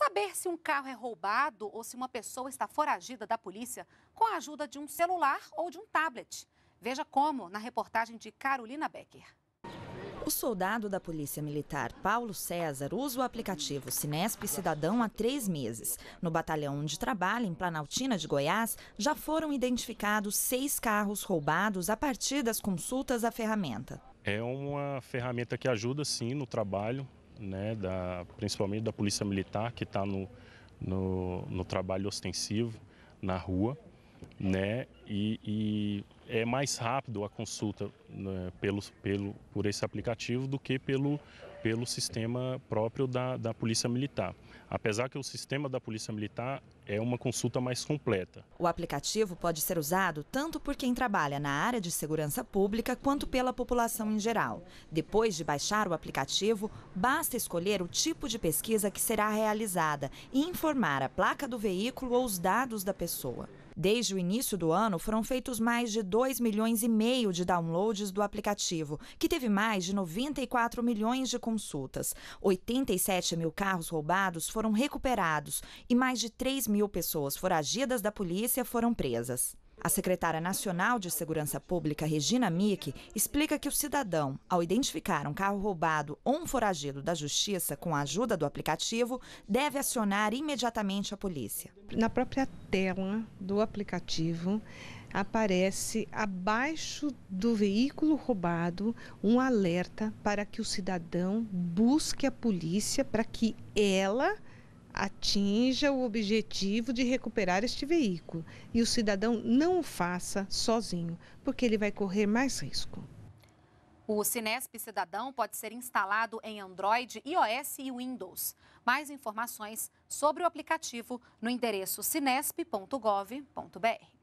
Saber se um carro é roubado ou se uma pessoa está foragida da polícia com a ajuda de um celular ou de um tablet. Veja como na reportagem de Carolina Becker. O soldado da Polícia Militar Paulo César usa o aplicativo Sinesp Cidadão há três meses. No batalhão onde trabalha, em Planaltina de Goiás, já foram identificados seis carros roubados a partir das consultas à ferramenta. É uma ferramenta que ajuda sim no trabalho, né, da, principalmente da Polícia Militar, que está no, no, no, trabalho ostensivo na rua, né, e, e é mais rápido a consulta né, pelo, pelo, por esse aplicativo do que pelo, pelo sistema próprio da, da Polícia Militar. Apesar que o sistema da Polícia Militar é uma consulta mais completa. O aplicativo pode ser usado tanto por quem trabalha na área de segurança pública quanto pela população em geral. Depois de baixar o aplicativo, basta escolher o tipo de pesquisa que será realizada e informar a placa do veículo ou os dados da pessoa. Desde o início do ano, foram feitos mais de 2 milhões e meio de downloads do aplicativo, que teve mais de 94 milhões de consultas. 87 mil carros roubados foram recuperados e mais de 3 mil pessoas foragidas da polícia foram presas. A secretária nacional de Segurança Pública, Regina Mick, explica que o cidadão, ao identificar um carro roubado ou um foragido da justiça com a ajuda do aplicativo, deve acionar imediatamente a polícia. Na própria tela do aplicativo, aparece abaixo do veículo roubado um alerta para que o cidadão busque a polícia para que ela atinja o objetivo de recuperar este veículo e o cidadão não o faça sozinho, porque ele vai correr mais risco. O Sinesp Cidadão pode ser instalado em Android, iOS e Windows. Mais informações sobre o aplicativo no endereço cinesp.gov.br.